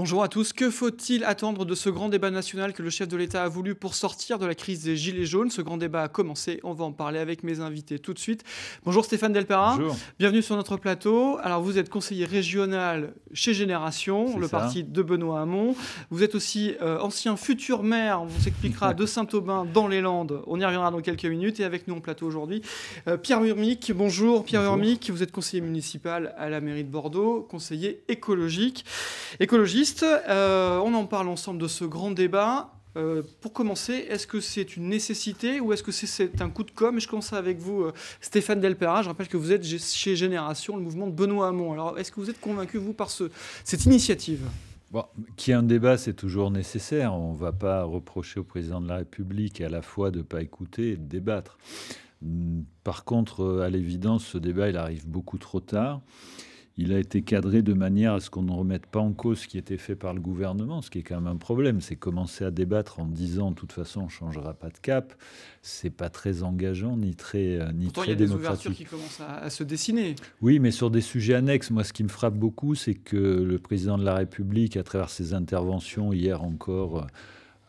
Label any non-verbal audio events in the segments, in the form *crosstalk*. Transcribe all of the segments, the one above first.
Bonjour à tous. Que faut-il attendre de ce grand débat national que le chef de l'État a voulu pour sortir de la crise des Gilets jaunes Ce grand débat a commencé. On va en parler avec mes invités tout de suite. Bonjour Stéphane Delpera. Bienvenue sur notre plateau. Alors, vous êtes conseiller régional chez Génération, le parti de Benoît Hamon. Vous êtes aussi euh, ancien futur maire, on vous *laughs* de Saint-Aubin dans les Landes. On y reviendra dans quelques minutes. Et avec nous en plateau aujourd'hui, euh, Pierre Urmic. Bonjour Pierre Urmic. Vous êtes conseiller municipal à la mairie de Bordeaux, conseiller écologique. Écologiste euh, on en parle ensemble de ce grand débat. Euh, pour commencer, est-ce que c'est une nécessité ou est-ce que c'est un coup de com' Je commence avec vous, euh, Stéphane Delpera. Je rappelle que vous êtes chez Génération, le mouvement de Benoît Hamon. Alors, est-ce que vous êtes convaincu, vous, par cette initiative Bon, qu'il y ait un débat, c'est toujours nécessaire. On ne va pas reprocher au président de la République à la fois de ne pas écouter et de débattre. Par contre, à l'évidence, ce débat, il arrive beaucoup trop tard il a été cadré de manière à ce qu'on ne remette pas en cause ce qui était fait par le gouvernement, ce qui est quand même un problème. C'est commencer à débattre en disant, de toute façon, on ne changera pas de cap. C'est pas très engageant ni très, euh, ni très démocratique. Il y a des ouvertures qui commencent à, se dessiner. Oui, mais sur des sujets annexes, moi, ce qui me frappe beaucoup, c'est que le président de la République, à travers ses interventions hier encore euh,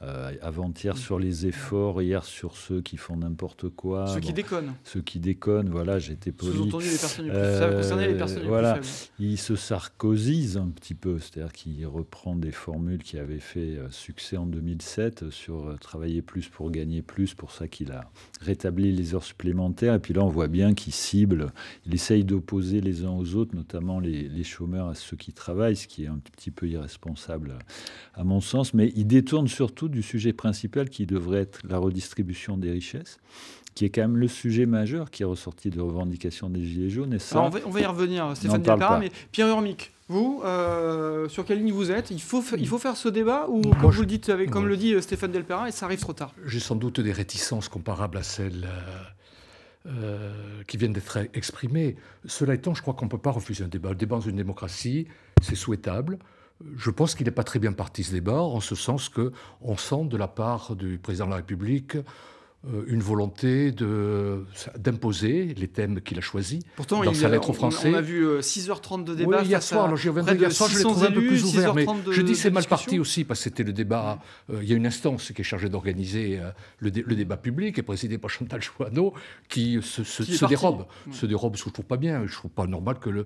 euh, avant-hier mm. sur les efforts, hier sur ceux qui font n'importe quoi. Ceux qui déconnent. Ceux qui déconnent, voilà, j'étais poli. entendu les personnes euh, voilà, Il se sarcosise un petit peu, c'est-à-dire qu'il reprend des formules qui avaient fait euh, succès en 2007 sur travailler plus pour gagner plus, pour ça qu'il a rétabli les heures supplémentaires. Et puis là, on voit bien qu'il cible, il essaye d'opposer les uns aux autres, notamment les, les chômeurs à ceux qui travaillent, ce qui est un petit peu irresponsable à mon sens, mais il détourne surtout du sujet principal qui devrait être la redistribution des richesses, qui est quand même le sujet majeur qui est ressorti de revendications des Gilets jaunes. on, va, y revenir, Stéphane Delperin. mais Pierre Urmic, vous, euh, sur quelle ligne vous êtes il faut, il faut faire ce débat ou, comme le dites, comme le dit euh, Stéphane Delperin, et ça arrive trop tard J'ai sans doute des réticences comparables à celles euh, qui viennent d'être exprimées. Cela étant, je crois qu'on ne peut pas refuser un débat. Le débat dans une démocratie, c'est souhaitable je pense qu'il n'est pas très bien parti ce débat, en ce sens que on sent de la part du président de la République euh, une volonté d'imposer les thèmes qu'il a choisis Pourtant, dans sa lettre aux Français. On a vu 6h30 euh, de débat. hier soir, alors j'y reviendrai. Hier soir, je l'ai trouvé un peu plus ouvert. Mais je dis c'est mal parti aussi, parce que c'était le débat. Euh, il y a une instance qui est chargée d'organiser le, débat public, et présidée par Chantal Chouano qui se, se, se dérobe. Se dérobe, ce que trouve pas bien. Je ne trouve pas normal que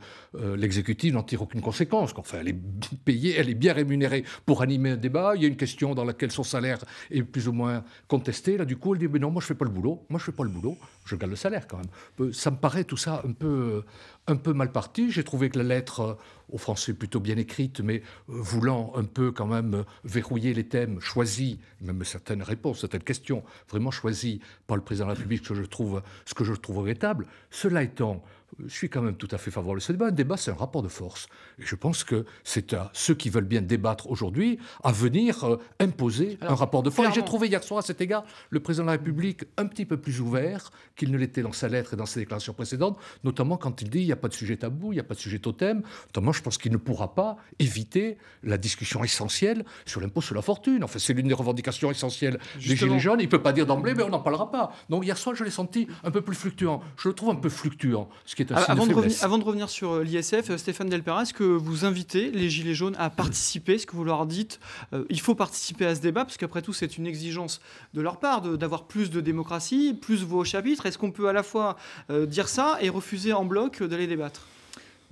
l'exécutif le, n'en tire aucune conséquence. Enfin, elle est payée, elle est bien rémunérée pour animer un débat. Il y a une question dans laquelle son salaire est plus ou moins contesté. Là, du coup, elle non, moi je fais pas le boulot, moi je fais pas le boulot, je gagne le salaire quand même. Euh, ça me paraît tout ça un peu euh, un peu mal parti. J'ai trouvé que la lettre euh, au français plutôt bien écrite, mais euh, voulant un peu quand même euh, verrouiller les thèmes choisis, même certaines réponses, certaines questions vraiment choisies par le président de la République, ce que je trouve, ce que je trouve regrettable. Cela étant, je suis quand même tout à fait favorable à ce débat. Un débat, c'est un rapport de force. Et je pense que c'est à ceux qui veulent bien débattre aujourd'hui à venir imposer un rapport de force. j'ai trouvé hier soir, à cet égard, le président de la République un petit peu plus ouvert qu'il ne l'était dans sa lettre et dans ses déclarations précédentes, notamment quand il dit a pas de sujet tabou, il n'y a pas de sujet totem. Moi, je pense qu'il ne pourra pas éviter la discussion essentielle sur l'impôt sur la fortune. Enfin, c'est l'une des revendications essentielles des Gilets jaunes. Il ne peut pas dire d'emblée, mais on n'en parlera pas. Donc, hier soir, je l'ai senti un peu plus fluctuant. Je le trouve un peu fluctuant, ce qui est un ah, avant de, revenir, avant de revenir sur euh, l'ISF, euh, Stéphane Delpera, est-ce que vous invitez les Gilets jaunes à participer Est-ce que vous leur dites euh, il faut participer à ce débat Parce qu'après tout, c'est une exigence de leur part d'avoir plus de démocratie, plus vos chapitres. Est-ce qu'on peut à la fois dire ça et refuser en bloc d'aller débattre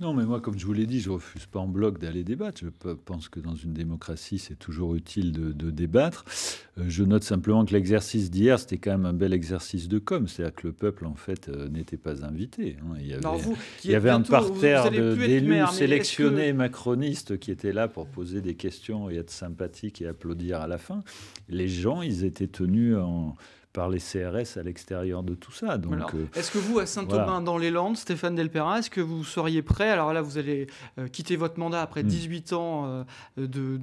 non, mais moi, comme je vous l'ai dit, je refuse pas en bloc d'aller débattre. Je pense que dans une démocratie, c'est toujours utile de, débattre. Euh, je note simplement que l'exercice d'hier, c'était quand même un bel exercice de com. C'est-à-dire que le peuple, en fait, euh, n'était pas invité. Hein. Il y avait, un parterre d'élus sélectionnés macronistes qui étaient là pour poser des questions et être sympathiques et applaudir à la fin. Les gens, ils étaient tenus en par les CRS à l'extérieur de tout ça. Donc, euh, est-ce que vous, à Saint-Aubin, dans les Landes, Stéphane Delperin, est-ce que vous seriez prêt Alors là, vous allez euh, quitter votre mandat après 18 hmm. ans euh, de,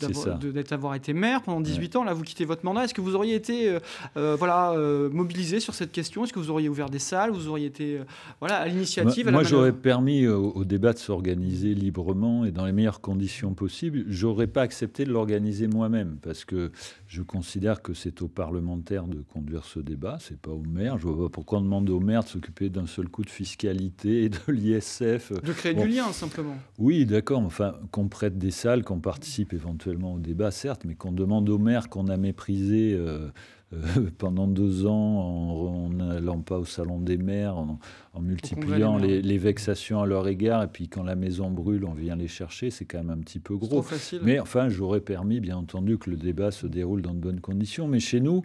d'avoir, d'être avoir été maire pendant 18 ans. Là, vous quittez votre mandat. Est-ce que vous auriez été voilà, mobilisé sur cette question Est-ce que vous auriez ouvert des salles Vous auriez été voilà, à l'initiative Moi, j'aurais permis au, débat de s'organiser librement et dans les meilleures conditions possibles. J'aurais pas accepté de l'organiser moi-même parce que je considère que c'est aux parlementaires de conduire ce débat. C'est pas au maire. Je vois pourquoi on demande au maire de s'occuper d'un seul coup de fiscalité, et de l'ISF. De créer du lien, simplement. Oui, d'accord. Enfin, qu'on prête des salles, qu'on participe éventuellement au débat, certes, mais qu'on demande au maire qu'on a méprisé. Euh, euh, *laughs* pendant deux ans en n'allant pas au salon des maires, en, multipliant les, vexations à leur égard, et puis quand la maison brûle, on vient les chercher, c'est quand même un petit peu gros. Facile. Mais enfin, j'aurais permis, bien entendu, que le débat se déroule dans de bonnes conditions. Mais chez nous,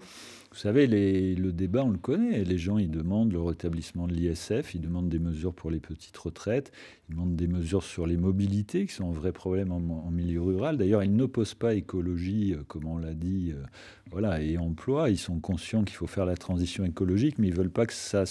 vous savez, le débat, on le connaît. Les gens, ils demandent le rétablissement de l'ISF, ils demandent des mesures pour les petites retraites, ils demandent des mesures sur les mobilités, qui sont un vrai problème en, milieu rural. D'ailleurs, ils n'opposent pas écologie, euh, comme on l'a dit, euh, voilà, et emploi. Ils sont conscients qu'il faut faire la transition écologique, mais ils ne veulent pas que ça,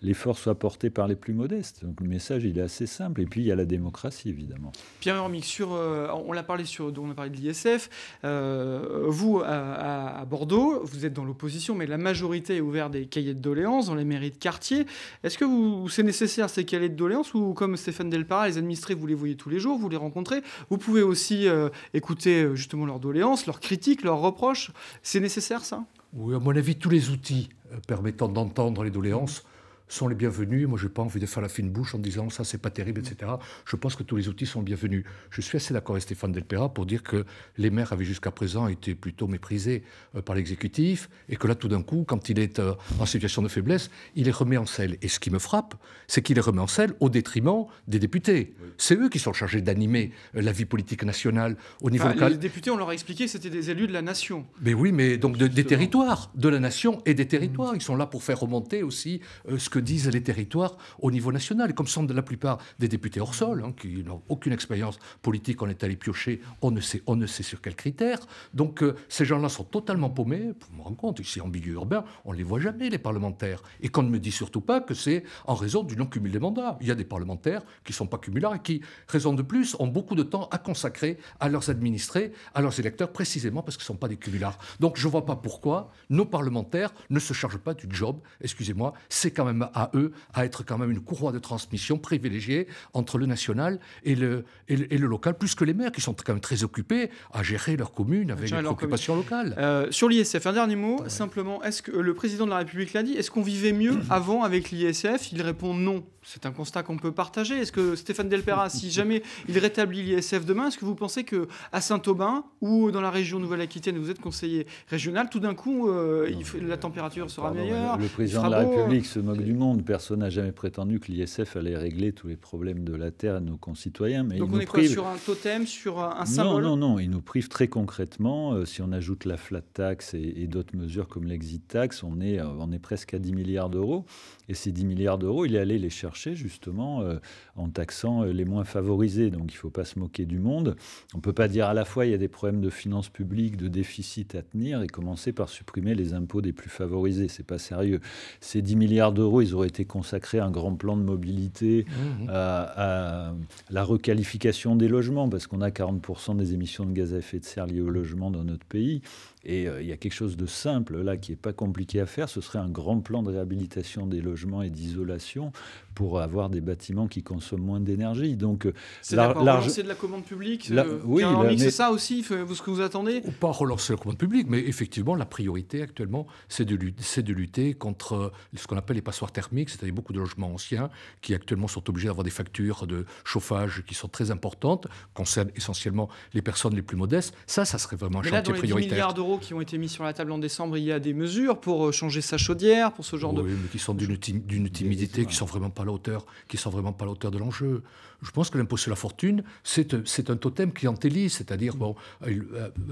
l'effort soit porté par les plus modestes. Donc le message, il est assez simple. Et puis, il y a la démocratie, évidemment. Pierre Hormic, sur, euh, on l'a parlé sur, on a parlé de l'ISF. vous, à Bordeaux, vous êtes dans l'opposition mais la majorité a ouvert des cahiers de doléances dans les mairies de quartier. Est-ce que vous, c'est nécessaire ces cahiers de doléances ou comme Stéphane Delpara, les administrés, vous les voyez tous les jours, vous les rencontrez Vous pouvez aussi euh, écouter euh, justement leurs doléances, leurs critiques, leurs reproches. C'est nécessaire ça Oui, à mon avis, tous les outils euh, permettant d'entendre les doléances sont les bienvenus. Moi, je n'ai pas envie de faire la fine bouche en disant ça, c'est pas terrible, etc. Je pense que tous les outils sont bienvenus. Je suis assez d'accord avec Stéphane Delpera pour dire que les maires avaient jusqu'à présent été plutôt méprisés euh, par l'exécutif et que là, tout d'un coup, quand il est euh, en situation de faiblesse, il est remis en selle. Et ce qui me frappe, c'est qu'il est remet en selle au détriment des députés. C'est eux qui sont chargés d'animer euh, la vie politique nationale au niveau local. Les députés, on leur a expliqué, c'était des élus de la nation. Mais oui, mais donc des territoires, de la nation et des mmh. territoires. Ils sont là pour faire remonter aussi ce que disent les territoires au niveau national, et comme sont de la plupart des députés hors sol, hein, qui n'ont aucune expérience politique, on est allé piocher, on ne sait, on ne sait sur quels critères. Donc euh, ces gens-là sont totalement paumés, vous me rendez compte, ici en milieu urbain, on ne les voit jamais, les parlementaires. Et qu'on ne me dit surtout pas que c'est en raison du non-cumul des mandats. Il y a des parlementaires qui ne sont pas cumulards et qui, raison de plus, ont beaucoup de temps à consacrer à leurs administrés, à leurs électeurs, précisément parce qu'ils ne sont pas des cumulards. Donc je ne vois pas pourquoi nos parlementaires ne se chargent pas du job, excusez-moi, c'est quand même à eux à être quand même une courroie de transmission privilégiée entre le national et le, et le, local, plus que les maires qui sont quand même très occupés à gérer leur commune avec les préoccupations locales. Euh, sur l'ISF, un dernier mot, simplement, est-ce que euh, le président de la République l'a dit, est-ce qu'on vivait mieux *clears throat* avant avec l'ISF Il répond non. C'est un constat qu'on peut partager. Est-ce que Stéphane Delpera, si *laughs* jamais il rétablit l'ISF demain, est-ce que vous pensez que à Saint-Aubin ou dans la région Nouvelle-Aquitaine vous êtes conseiller régional, tout d'un coup, euh, la température sera meilleure Le président de la République se moque du non, personne n'a jamais prétendu que l'ISF allait régler tous les problèmes de la Terre à nos concitoyens. Mais Donc on est quoi, sur un totem, sur un symbole Non, non, non. Ils nous privent très concrètement. Euh, si on ajoute la flat tax et, d'autres mesures comme l'exit tax, on est, euh, on est presque à 10 milliards d'euros. Et ces 10 milliards d'euros, il est allé les chercher justement euh, en taxant euh, les moins favorisés. Donc il ne faut pas se moquer du monde. On ne peut pas dire à la fois qu'il y a des problèmes de finances publiques, de déficit à tenir et commencer par supprimer les impôts des plus favorisés. C'est pas sérieux. Ces 10 milliards d'euros, ils auraient été consacrés à un grand plan de mobilité, mmh, mmh. à, à la requalification des logements, parce qu'on a 40% des émissions de gaz à effet de serre liées au logement dans notre pays. Et euh, il y a quelque chose de simple là qui n'est pas compliqué à faire. Ce serait un grand plan de réhabilitation des logements et d'isolation pour avoir des bâtiments qui consomment moins d'énergie. Donc, euh, c'est la, relancer de la commande publique euh, Oui, c'est ça aussi ce que vous attendez Ou pas relancer la commande publique, mais effectivement, la priorité actuellement, c'est de, de, lutter contre euh, ce qu'on appelle les passoires thermiques, c'est-à-dire beaucoup de logements anciens qui actuellement sont obligés d'avoir des factures de chauffage qui sont très importantes, concernent essentiellement les personnes les plus modestes. Ça, ça serait vraiment un mais là, dans les milliards d'euros qui ont été mis sur la table en décembre, il y a des mesures pour changer sa chaudière, pour ce genre de... Oui, mais qui sont d'une timidité, qui sont vraiment pas l'auteur, qui sont vraiment pas l'auteur de l'enjeu je pense que l'impôt sur la fortune, c'est un totem clientéliste, c'est-à-dire, bon, euh,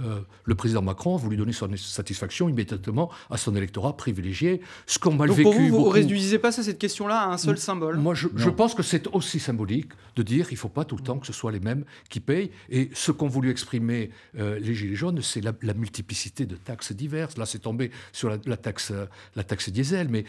euh, le président Macron a voulu donner son satisfaction immédiatement à son électorat privilégié, ce qu'on mal vécu. Pour vous, vous ne réduisez pas cette question-là à un seul symbole Moi, je, pense que c'est aussi symbolique de dire il ne faut pas tout le temps que ce soit les mêmes qui payent. Et ce qu'ont voulu exprimer euh, les Gilets jaunes, c'est la, multiplicité de taxes diverses. Là, c'est tombé sur la, taxe, la taxe diesel, mais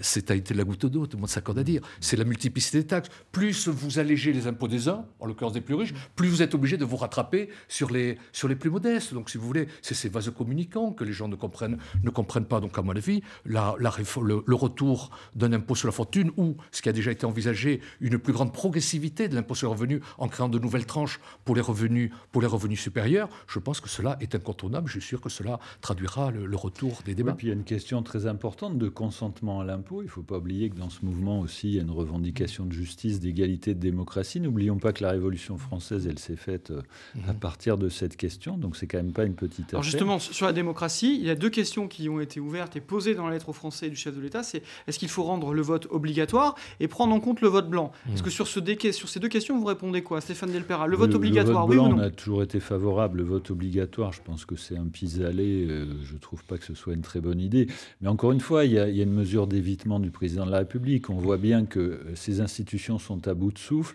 c'est a été la goutte d'eau, tout le monde s'accorde à dire. C'est la multiplicité des taxes. Plus vous allégez les impôts des uns, en l'occurrence des plus riches, plus vous êtes obligé de vous rattraper sur les, sur les plus modestes. Donc, si vous voulez, c'est ces vases communicants que les gens ne comprennent, ne comprennent pas. Donc, à mon avis, la, le, retour d'un impôt sur la fortune ou, ce qui a déjà été envisagé, une plus grande progressivité de l'impôt sur le revenu en créant de nouvelles tranches pour les revenus, pour les revenus supérieurs, je pense que cela est incontournable. Je suis sûr que cela traduira le, retour des débats. et puis, il y a une question très importante de consentement à l'impôt. Il ne faut pas oublier que dans ce mouvement aussi, il y a une revendication de justice, d'égalité, de démocratie N'oublions pas que la Révolution française, elle s'est faite euh, à mhm. partir de cette question, donc c'est quand même pas une petite affaire. Alors justement, sur la démocratie, il y a deux questions qui ont été ouvertes et posées dans la lettre aux Français du chef de l'État, c'est est-ce qu'il faut rendre le vote obligatoire et prendre en compte le vote blanc Est-ce mhm. que sur, ce sur ces deux questions, vous répondez quoi, Stéphane Delpera Le vote obligatoire, oui ou non On a toujours été favorable. Le vote obligatoire, je pense que c'est un pis-aller. Euh, je trouve pas que ce soit une très bonne idée. Mais encore une fois, il y il y a une mesure d'évitement du président de la République. On voit bien que euh, ces institutions sont à bout de souffle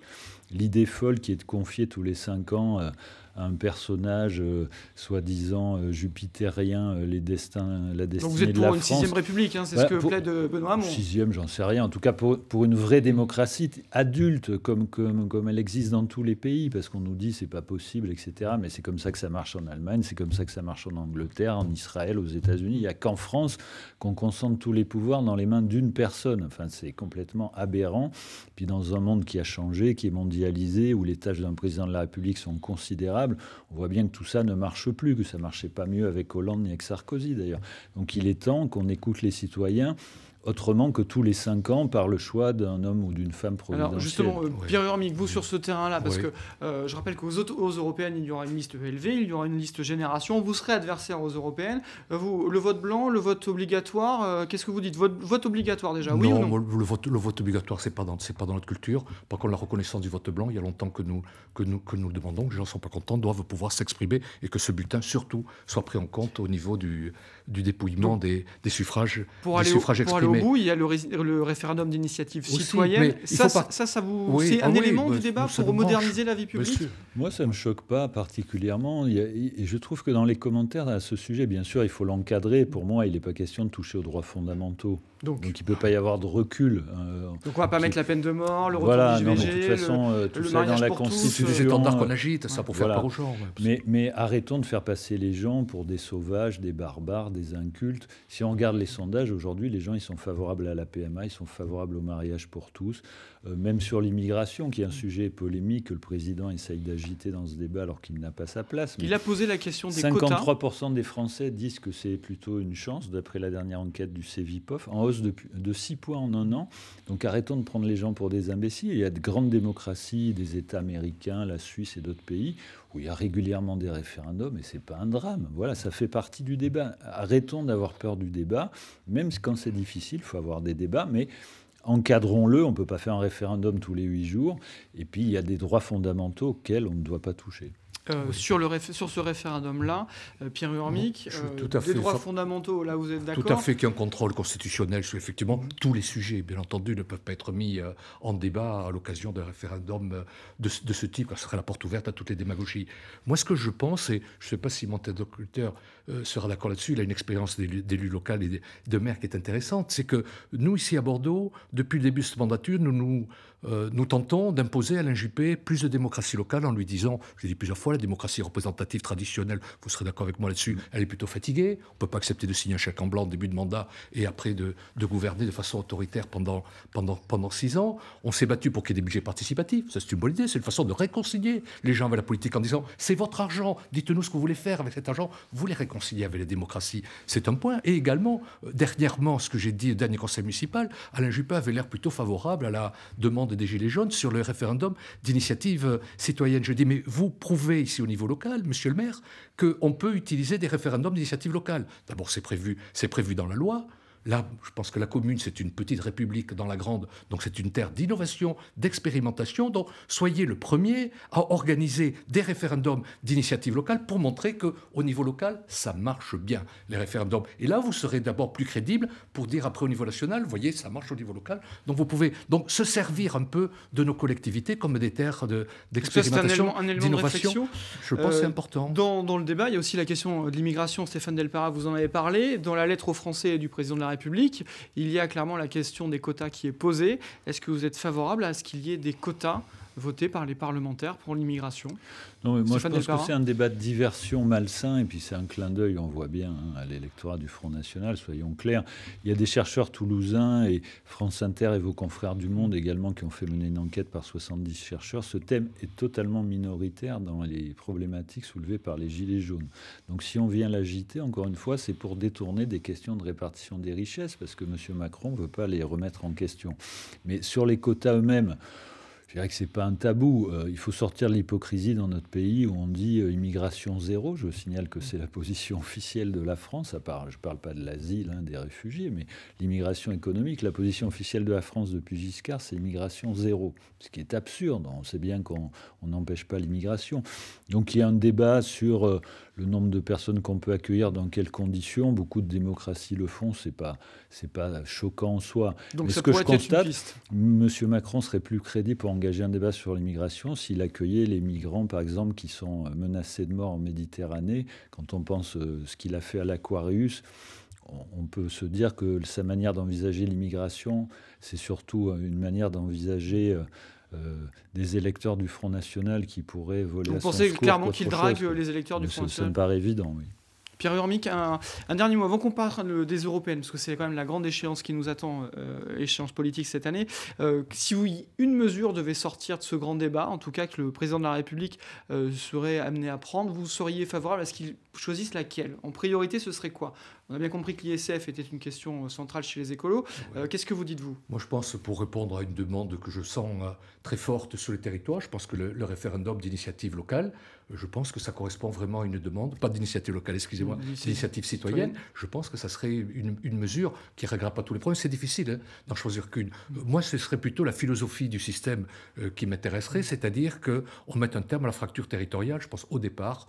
l'idée folle qui est de confier tous les cinq ans euh, un personnage euh, soi-disant euh, jupitérien jupitérien, euh, les destins, la destinée Donc vous êtes pour une sixième république, hein, c'est bah, ce que plaide Benoît Hamon. Sixième, j'en sais rien. En tout cas, pour, une vraie démocratie adulte, comme, comme, elle existe dans tous les pays, parce qu'on nous dit c'est pas possible, etc. Mais c'est comme ça que ça marche en Allemagne, c'est comme ça que ça marche en Angleterre, en Israël, aux États-Unis. Il n'y a qu'en France qu'on concentre tous les pouvoirs dans les mains d'une personne. Enfin, c'est complètement aberrant. Puis dans un monde qui a changé, qui est mondialisé, où les tâches d'un président de la République sont considérables, on voit bien que tout ça ne marche plus, que ça ne marchait pas mieux avec Hollande ni avec Sarkozy d'ailleurs. Donc il est temps qu'on écoute les citoyens autrement que tous les cinq ans par le choix d'un homme ou d'une femme providentielle. Alors justement, euh, Pierre Urmic, vous sur ce terrain-là, parce que euh, je rappelle qu'aux autres, aux européennes, il y aura une liste élevée, il y aura une liste génération, vous serez adversaire aux européennes. Euh, vous, le vote blanc, le vote obligatoire, qu'est-ce que vous dites vote, vote, obligatoire déjà, oui non le vote, le vote obligatoire, ce n'est pas, dans, notre culture. Par contre, la reconnaissance du vote blanc, il y a longtemps que nous, que nous, que nous le demandons, que les gens ne sont pas contents, doivent pouvoir s'exprimer et que ce bulletin, surtout, soit pris en compte au niveau du, du dépouillement des, des, suffrages, pour des suffrages au bout, il y a le, référendum d'initiative citoyenne. Ça, ça, vous, c'est ah un élément du débat pour moderniser la vie publique. Moi, ça me choque pas particulièrement. et je trouve que dans les commentaires à ce sujet, bien sûr, il faut l'encadrer. Pour moi, il n'est pas question de toucher aux droits fondamentaux. Donc, il ne peut pas y avoir de recul. Pourquoi euh, donc on va pas mettre la peine de mort, le retour voilà, du de toute façon, euh, tout ça dans la Constitution. C'est standards qu'on agite, ça, euh, pour faire part aux gens. Mais, arrêtons de faire passer les gens pour des sauvages, des barbares, des incultes. Si on regarde les sondages, aujourd'hui, les gens, ils sont favorables à la PMA, ils sont favorables au mariage pour tous. même sur l'immigration, qui est un sujet polémique que le président essaye d'agiter dans ce débat alors qu'il n'a pas sa place. il a posé la question des 53 quotas. 53% des Français disent que c'est plutôt une chance, d'après la dernière enquête du CEVIPOF. En de, 6 points en un an. Donc arrêtons de prendre les gens pour des imbéciles. Il y a de grandes démocraties, des États américains, la Suisse et d'autres pays, où il y a régulièrement des référendums et c'est pas un drame. Voilà, ça fait partie du débat. Arrêtons d'avoir peur du débat. Même quand c'est difficile, il faut avoir des débats, mais encadrons-le. On ne peut pas faire un référendum tous les 8 jours. Et puis, il y a des droits fondamentaux auxquels on ne doit pas toucher. Euh, sur, le sur ce référendum-là, euh, Pierre Urmic, euh, des droits fondamentaux, là vous êtes d'accord Tout à fait qu'il y un contrôle constitutionnel sur effectivement mhm. tous les sujets, bien entendu, ne peuvent pas être mis euh, en débat à l'occasion d'un référendum de, ce type, car ce serait la porte ouverte à toutes les démagogies. Moi, ce que je pense, et je ne sais pas si mon interlocuteur sera d'accord là-dessus, il a une expérience d'élu local et de maire qui est intéressante, c'est que nous, ici à Bordeaux, depuis le début de cette mandature, nous, nous, tentons d'imposer à l'INJP plus de démocratie locale en lui disant, je l'ai dit plusieurs fois, la démocratie représentative traditionnelle, vous serez d'accord avec moi là-dessus, elle est plutôt fatiguée. On ne peut pas accepter de signer un chèque en blanc au début de mandat et après de, gouverner de façon autoritaire pendant, pendant six ans. On s'est battu pour qu'il y ait des budgets participatifs. Ça, c'est une bonne idée. C'est une façon de réconcilier les gens avec la politique en disant c'est votre argent, dites-nous ce que vous voulez faire avec cet argent. Vous les réconciliez avec la démocratie. C'est un point. Et également, euh, dernièrement, ce que j'ai dit au dernier conseil municipal, Alain Juppé avait l'air plutôt favorable à la demande des Gilets jaunes sur le référendum d'initiative euh, citoyenne. Je dis mais vous prouvez ici au niveau local, monsieur le maire, qu'on peut utiliser des référendums d'initiative locale. D'abord, c'est prévu, prévu dans la loi, Là, je pense que la commune, c'est une petite république dans la grande, donc c'est une terre d'innovation, d'expérimentation. Donc soyez le premier à organiser des référendums d'initiative locale pour montrer que au niveau local, ça marche bien les référendums. Et là, vous serez d'abord plus crédible pour dire après au niveau national, vous voyez, ça marche au niveau local. Donc vous pouvez donc se servir un peu de nos collectivités comme des terres d'expérimentation, de, d'innovation. je pense c'est euh, important. Dans, le débat, il y a aussi la question de l'immigration. Stéphane Delpara, vous en avez parlé. Dans la lettre aux Français du président de la République. Il y a clairement la question des quotas qui est posée. Est-ce que vous êtes favorable à ce qu'il y ait des quotas voté par les parlementaires pour l'immigration. Non, mais moi je pense que c'est un débat de diversion malsain, et puis c'est un clin d'œil, on voit bien, hein, à l'électorat du Front National, soyons clairs. Il y a des chercheurs toulousains et France Inter et vos confrères du Monde également qui ont fait mener une enquête par 70 chercheurs. Ce thème est totalement minoritaire dans les problématiques soulevées par les Gilets jaunes. Donc si on vient l'agiter, encore une fois, c'est pour détourner des questions de répartition des richesses, parce que M. Macron ne veut pas les remettre en question. Mais sur les quotas eux-mêmes, je dirais que c'est pas un tabou. Euh, il faut sortir de l'hypocrisie dans notre pays où on dit euh, immigration zéro. Je signale que c'est la position officielle de la France. À part, je parle pas de l'asile, des réfugiés, mais l'immigration économique. La position officielle de la France depuis Giscard, c'est immigration zéro, ce qui est absurde. On sait bien qu'on n'empêche pas l'immigration. Donc il y a un débat sur euh, le nombre de personnes qu'on peut accueillir, dans quelles conditions. Beaucoup de démocraties le font, c'est pas c'est pas choquant en soi. Donc ce que je constate, M. Macron serait plus crédible pour engager un débat sur l'immigration s'il accueillait les migrants, par exemple, qui sont menacés de mort en Méditerranée. Quand on pense euh, ce qu'il a fait à l'Aquarius, on peut se dire que sa manière d'envisager l'immigration, c'est surtout euh, une manière d'envisager euh, euh, des électeurs du Front National qui pourraient voler. Vous pensez clairement qu'il draguent les électeurs du Front National Ça me paraît évident, oui. Pierre Urmic, un, dernier mot avant qu'on parle euh, des européennes, parce que c'est quand même la grande échéance qui nous attend, euh, échéance politique cette année. Euh, si une mesure devait sortir de ce grand débat, en tout cas que le président de la République serait amené à prendre, vous seriez favorable à ce qu'il choisisse laquelle En priorité, ce serait quoi On a bien compris que l'ISF était une question centrale chez les écolos. Qu'est-ce que vous dites, vous Moi, je pense, pour répondre à une demande que je sens très forte sur le territoire, je pense que le référendum d'initiative locale je pense que ça correspond vraiment à une demande, pas d'initiative locale, excusez-moi, d'initiative citoyenne. Je pense que ça serait une, mesure qui ne réglera pas tous les problèmes. C'est difficile hein, d'en choisir qu'une. Mm. Euh, moi, ce serait plutôt la philosophie du système euh, qui m'intéresserait, mm. c'est-à-dire qu'on mette un terme à la fracture territoriale, je pense, au départ,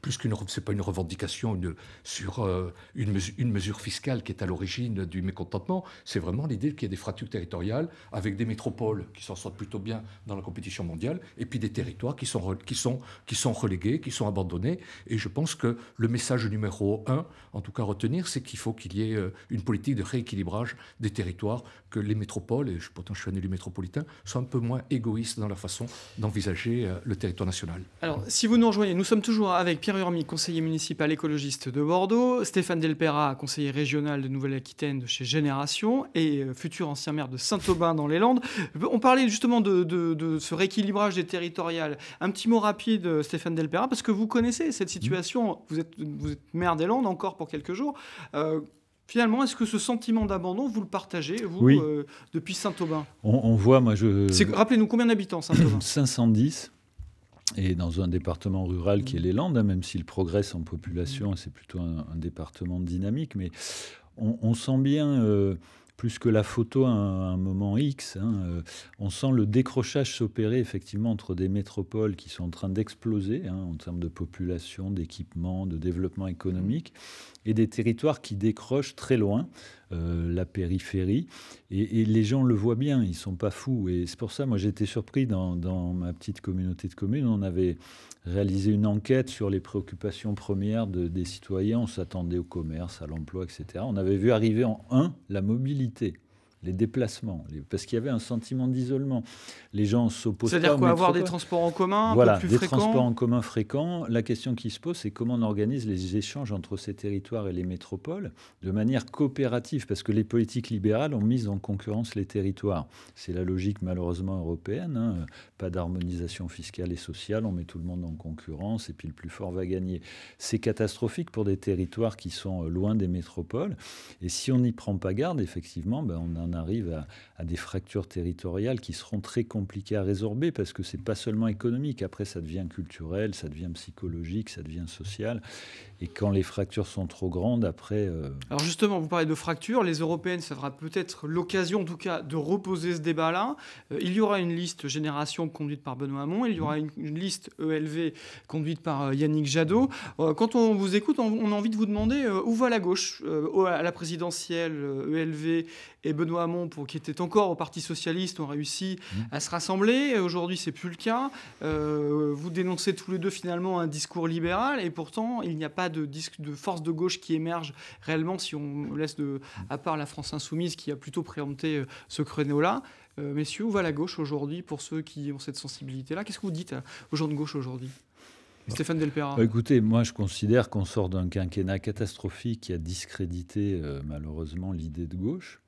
plus qu'une... Ce n'est pas une revendication une, sur euh, une, mesure, fiscale qui est à l'origine du mécontentement, c'est vraiment l'idée qu'il y ait des fractures territoriales avec des métropoles qui s'en sortent plutôt bien dans la compétition mondiale et puis des territoires qui sont, qui sont, qui sont légués, qui sont abandonnés. Et je pense que le message numéro un, en tout cas retenir, c'est qu'il faut qu'il y ait euh, une politique de rééquilibrage des territoires, que les métropoles, et pourtant je suis un élu métropolitain, soient un peu moins égoïstes dans la façon d'envisager euh, le territoire national. Alors, si vous nous rejoignez, nous sommes toujours avec Pierre Urmi, conseiller municipal écologiste de Bordeaux, Stéphane Delpera, conseiller régional de Nouvelle-Aquitaine de chez Génération et euh, futur ancien maire de Saint-Aubin dans les Landes. On parlait justement de ce rééquilibrage des territoriales. Un petit mot rapide, Stéphane D'El Delpera, parce que vous connaissez cette mm. situation, vous êtes, vous maire des Landes encore pour quelques jours. Euh, finalement, est-ce que ce sentiment d'abandon, vous le partagez, vous, euh, depuis Saint-Aubin on, on, voit, moi, je... Rappelez-nous, combien d'habitants, Saint-Aubin 510, *clears throat* et dans un département rural qui est les Landes, hein, même s'il progresse en population, c'est plutôt un, département dynamique, mais on, sent bien... Euh, plus que la photo à un, moment X. Hein, euh, on sent le décrochage s'opérer effectivement entre des métropoles qui sont en train d'exploser hein, en termes de population, d'équipement, de développement économique, mmh. et des territoires qui décrochent très loin euh, la périphérie. Et, les gens le voient bien, ils sont pas fous. Et c'est pour ça, moi, j'étais surpris dans, ma petite communauté de communes. On avait réalisé une enquête sur les préoccupations premières des citoyens. On s'attendait au commerce, à l'emploi, etc. On avait vu arriver en un la mobilité les déplacements, parce qu'il y avait un sentiment d'isolement. Les gens s'opposent. C'est-à-dire quoi Avoir des transports en commun plus des transports en commun fréquents. La question qui se pose, c'est comment on organise les échanges entre ces territoires et les métropoles de manière coopérative, parce que les politiques libérales ont mis en concurrence les territoires. C'est la logique malheureusement européenne. Hein. Pas d'harmonisation fiscale et sociale, on met tout le monde en concurrence et puis le plus fort va gagner. C'est catastrophique pour des territoires qui sont euh, loin des métropoles. Et si on n'y prend pas garde, effectivement, ben on a on arrive à, des fractures territoriales qui seront très compliquées à résorber parce que c'est pas seulement économique. Après, ça devient culturel, ça devient psychologique, ça devient social. Et quand les fractures sont trop grandes, après. Euh, Alors justement, vous parlez de fractures. Les européennes, ça fera peut-être l'occasion, en tout cas, de reposer ce débat-là. Euh, il y aura une liste génération conduite par Benoît Hamon. Il y aura une, liste ELV conduite par euh, Yannick Jadot. quand on vous écoute, on, on a envie de vous demander où va la gauche à la présidentielle, ELV e et Benoît pour, qui était encore au Parti Socialiste, ont réussi mmh. à se rassembler. Aujourd'hui, c'est plus le cas. Euh, vous dénoncez tous les deux finalement un discours libéral, et pourtant, il n'y a pas de, de force de gauche qui émerge réellement, si on laisse de, à part la France Insoumise, qui a plutôt préempté euh, ce créneau-là. Euh, messieurs, où va la gauche aujourd'hui pour ceux qui ont cette sensibilité-là Qu'est-ce que vous dites aux gens de gauche aujourd'hui Stéphane Delpera. écoutez, moi je considère qu'on sort d'un quinquennat catastrophique qui a discrédité malheureusement l'idée de gauche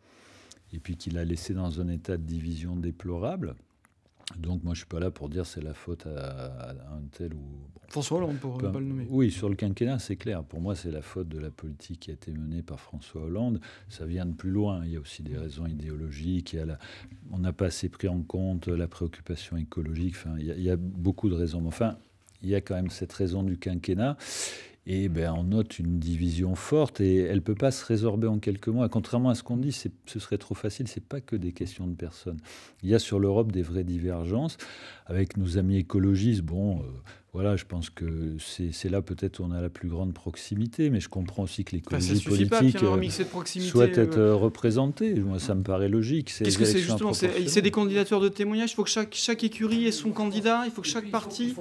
et puis qu'il a laissé dans un état de division déplorable. Donc moi je suis pas là pour dire c'est la faute à, un tel ou François Hollande pour ne euh, pas le nommer. Oui, sur le quinquennat c'est clair. Pour moi c'est la faute de la politique qui a été menée par François Hollande. Ça vient de plus loin. Il y a aussi des raisons idéologiques. On n'a pas assez pris en compte la préoccupation écologique. Enfin, il y, a, beaucoup de raisons. Mais Enfin, il y a quand même cette raison du quinquennat. Et ben, on note une division forte et elle ne peut pas se résorber en quelques mois. contrairement à ce qu'on dit, ce serait trop facile, ce n'est pas que des questions de personnes. Il y a sur l'Europe des vraies divergences. Avec nos amis écologistes, bon, euh, voilà, je pense que c'est là peut-être où on a la plus grande proximité, mais je comprends aussi que les politique euh, souhaite être représentés euh, euh, représentée. Moi, ça me paraît logique. Qu'est-ce que c'est justement C'est des candidatures de témoignage. Il faut que chaque, chaque écurie ait son candidat. Il faut que chaque parti.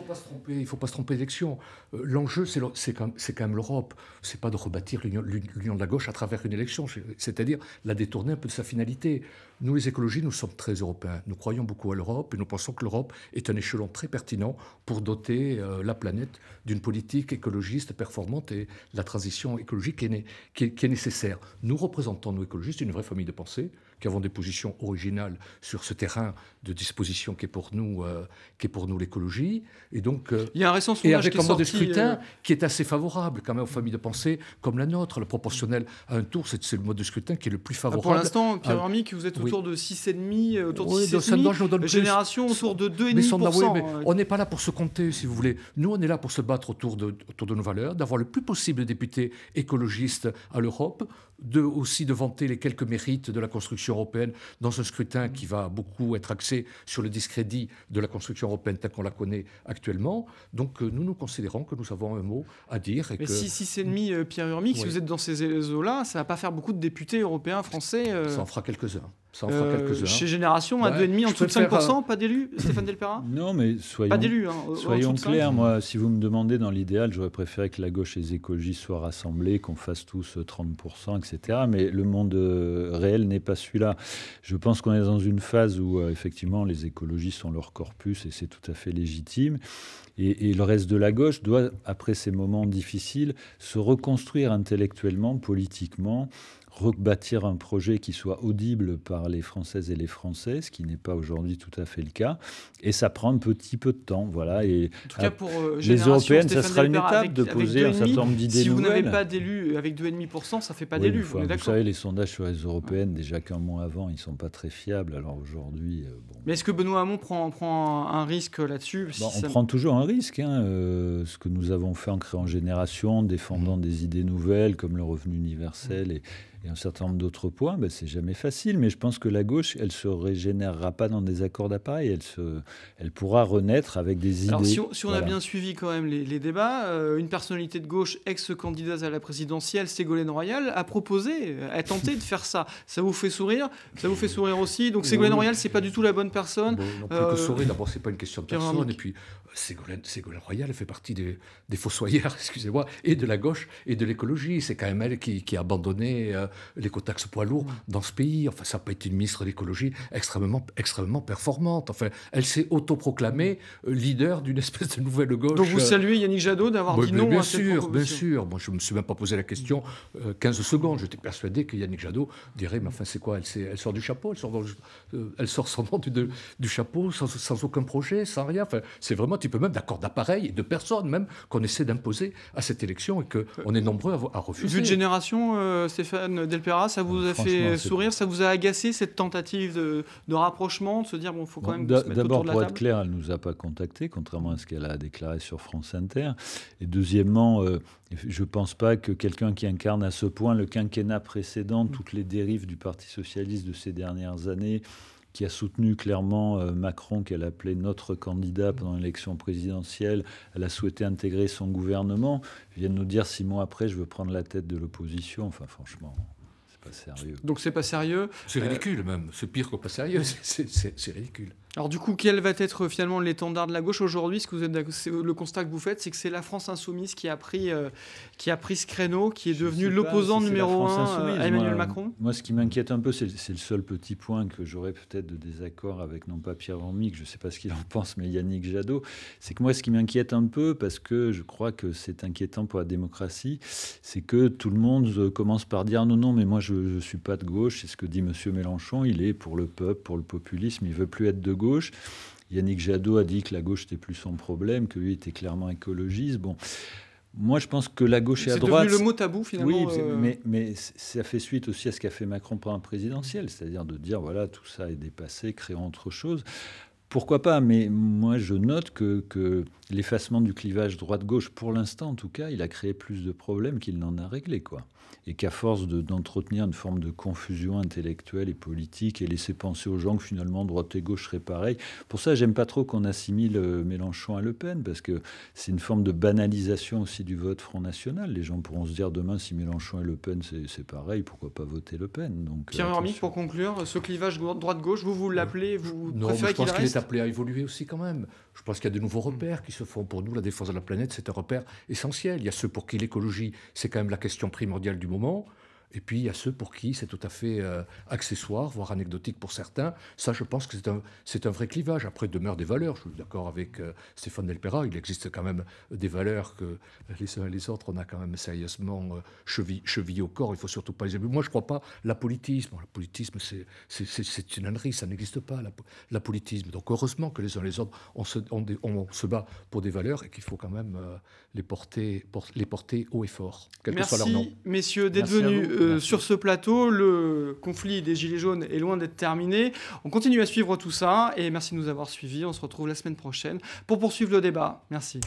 Il ne faut, pas se tromper d'élection. L'enjeu, c'est quand, quand, même l'Europe. C'est pas de rebâtir l'union de la gauche à travers une élection, c'est-à-dire la détourner un peu de sa finalité. Nous, les écologistes, nous sommes très européens. Nous croyons beaucoup à l'Europe et nous pensons que l'Europe est un échelon très pertinent pour doter euh, la planète d'une politique écologiste performante et la transition écologique qui est, nécessaire. Nous représentons, nous écologistes, une vraie famille de pensée qui avons des positions originales sur ce terrain de disposition qui est pour nous, euh, qui est pour nous l'écologie. Et donc, euh, il y a un récent avec mode de scrutin euh, qui est assez favorable quand même aux familles de pensée comme la nôtre. Le proportionnel à un tour, c'est le mode de scrutin qui est le plus ah, favorable. Pour l'instant, Pierre vous êtes autour de 6,5, autour de oui, 6,5, génération autour de 2,5%. Mais on n'est pas là pour se compter, si vous voulez. Nous, on est là pour se battre autour de, autour de nos valeurs, d'avoir le plus possible de députés écologistes à l'Europe, de, aussi de vanter les quelques mérites de la construction européenne dans un scrutin qui va beaucoup être axé sur le discrédit de la construction européenne telle qu'on la connaît actuellement. Donc euh, nous, nous considérons que nous avons un mot à dire. Et Mais si, si c'est demi euh, Pierre Urmic, si vous êtes dans ces eaux-là, ça ne va pas faire beaucoup de députés européens, français. Euh. Ça en fera quelques-uns. Euh, quelques Chez Génération, ouais, 2,5 en dessous de 5%, pas d'élus, Stéphane Delpera Non, mais soyons, hein, clairs. Moi, si vous me demandez dans l'idéal, j'aurais préféré que la gauche et les écologistes soient rassemblés, qu'on fasse tous 30%, euh, etc. Mais le monde euh, réel n'est pas celui-là. Je pense qu'on est dans une phase où, effectivement, les écologistes sont leur corpus et c'est tout à fait légitime. et, le reste de la gauche doit, après ces moments difficiles, se reconstruire intellectuellement, politiquement, rebâtir un projet qui soit audible par les Françaises et les Français, ce qui n'est pas aujourd'hui tout à fait le cas. Et ça prend un petit peu de temps, voilà. Et en tout cas, pour euh, les Européennes, ça sera une étape de poser un certain nombre d'idées nouvelles. Si vous n'avez pas d'élus avec 2,5%, ça ne fait pas d'élus, vous, vous savez, les sondages sur les Européennes, déjà qu'un mois avant, ils ne sont pas très fiables. Alors aujourd'hui... Euh, bon. Mais est-ce que Benoît Hamon prend, prend un risque là-dessus On prend toujours un risque. Hein, euh, ce que nous avons fait en créant Génération, défendant mmh. des idées nouvelles comme le revenu universel mmh. et et un certain nombre d'autres points, ben, c'est jamais facile. Mais je pense que la gauche, elle se régénérera pas dans des accords d'appareil. Elle, se, elle pourra renaître avec des idées. Si on, a bien suivi quand même les, débats, euh, une personnalité de gauche, ex-candidate à la présidentielle, Ségolène Royal, a proposé, a tenté de faire ça. Ça vous fait sourire Ça vous fait sourire aussi Donc Ségolène Royal, c'est pas du tout la bonne personne. on non plus que euh, sourire, d'abord, c'est pas une question de personne. Et puis, euh, Ségolène, Royal fait partie des, des fossoyeurs, *laughs* excusez-moi, et de la gauche et de l'écologie. C'est quand même elle qui, a abandonné l'écotaxe poids lourd mm. dans ce pays. Enfin, ça pas été une ministre de l'écologie extrêmement, extrêmement performante. Enfin, elle s'est autoproclamée euh, leader d'une espèce de nouvelle gauche. Donc vous euh, saluez Yannick Jadot d'avoir dit non bien à cette sûr, Bien sûr, moi je ne me suis même pas posé la question 15 euh, secondes. J'étais persuadé que Yannick Jadot dirait, mais enfin c'est quoi elle, sort du chapeau, elle sort, son du, chapeau sans, aucun projet, sans rien. c'est vraiment un petit peu même d'accord d'appareil et de personnes même qu'on essaie d'imposer à cette élection et qu'on est nombreux à, refuser. génération, Stéphane euh, Delpera, ça vous a fait sourire, ça vous a agacé cette tentative de, rapprochement, de se dire bon, faut quand même se mettre autour de D'abord, pour être clair, elle nous a pas contactés, contrairement à ce qu'elle a déclaré sur France Inter. Et deuxièmement, je euh, je pense pas que quelqu'un qui incarne à ce point le quinquennat précédent, toutes les dérives du Parti socialiste de ces dernières années qui a soutenu clairement euh, Macron, qu'elle appelait notre candidat pendant l'élection présidentielle. Elle a souhaité intégrer son gouvernement. vienne viennent nous dire six mois après, je veux prendre la tête de l'opposition. Enfin, franchement pas sérieux. Donc c'est pas sérieux. C'est euh, ridicule même. C'est pire que pas sérieux. *laughs* C'est ridicule. Alors du coup, quel va être euh, finalement l'étendard de la gauche aujourd'hui Ce que vous êtes euh, le constat que vous faites, c'est que c'est la France insoumise qui a pris euh, qui a pris ce créneau, qui est devenu l'opposant numéro un à Emmanuel Macron. Moi, ce qui m'inquiète un peu, c'est le seul petit point que j'aurais peut-être de désaccord avec non pas Pierre que je ne sais pas ce qu'il en pense, mais Yannick Jadot, c'est que moi, ce qui m'inquiète un peu, parce que je crois que c'est inquiétant pour la démocratie, c'est que tout le monde commence par dire non, non, mais moi, je ne suis pas de gauche. C'est ce que dit Monsieur Mélenchon. Il est pour le peuple, pour le populisme. Il veut plus être de gauche. Yannick Jadot a dit que la gauche n'était plus son problème, que lui était clairement écologiste. Bon. Moi, je pense que la gauche est à droite. C'est devenu le mot tabou, finalement. Oui, euh, mais, ça fait suite aussi à ce qu'a fait Macron pendant un présidentiel, c'est-à-dire de dire voilà, tout ça est dépassé, créons autre chose. Pourquoi pas Mais moi, je note que, que l'effacement du clivage droite-gauche, pour l'instant en tout cas, il a créé plus de problèmes qu'il n'en a réglé, quoi et qu'à force d'entretenir une forme de confusion intellectuelle et politique et laisser penser aux gens que finalement droite et gauche seraient pareils. Pour ça, j'aime pas trop qu'on assimile euh, Mélenchon à Le Pen, parce que c'est une forme de banalisation aussi du vote Front National. Les gens pourront se dire demain, si Mélenchon et Le Pen, c'est pareil, pourquoi pas voter Le Pen Donc, Pierre pour conclure, ce clivage droite-gauche, vous vous euh, l'appelez, vous préférez qu'il reste Je pense qu'il est appelé à évoluer aussi quand même. Je pense qu'il y a de nouveaux repères qui se font. Pour nous, la défense de la planète, c'est un repère essentiel. Il y a ceux pour qui l'écologie, c'est quand même la question primordiale du moment. Et puis il y a ceux pour qui c'est tout à fait euh, accessoire, voire anecdotique pour certains. Ça, je pense que c'est un, vrai clivage. Après, demeure des valeurs. Je suis d'accord avec euh, Stéphane Delpera. Il existe quand même des valeurs que les uns et les autres, on a quand même sérieusement euh, au corps. Il faut surtout pas les Moi, je ne crois pas la politisme. La politisme, c'est une ânerie. Ça n'existe pas, La politisme. Donc heureusement que les uns et les autres, on se, on, se bat pour des valeurs et qu'il faut quand même euh, les, porter, les porter haut et fort, quel que soit leur nom. messieurs, d'être venus sur ce plateau. Le conflit des Gilets jaunes est loin d'être terminé. On continue à suivre tout ça et merci de nous avoir suivis. On se retrouve la semaine prochaine pour poursuivre le débat. Merci.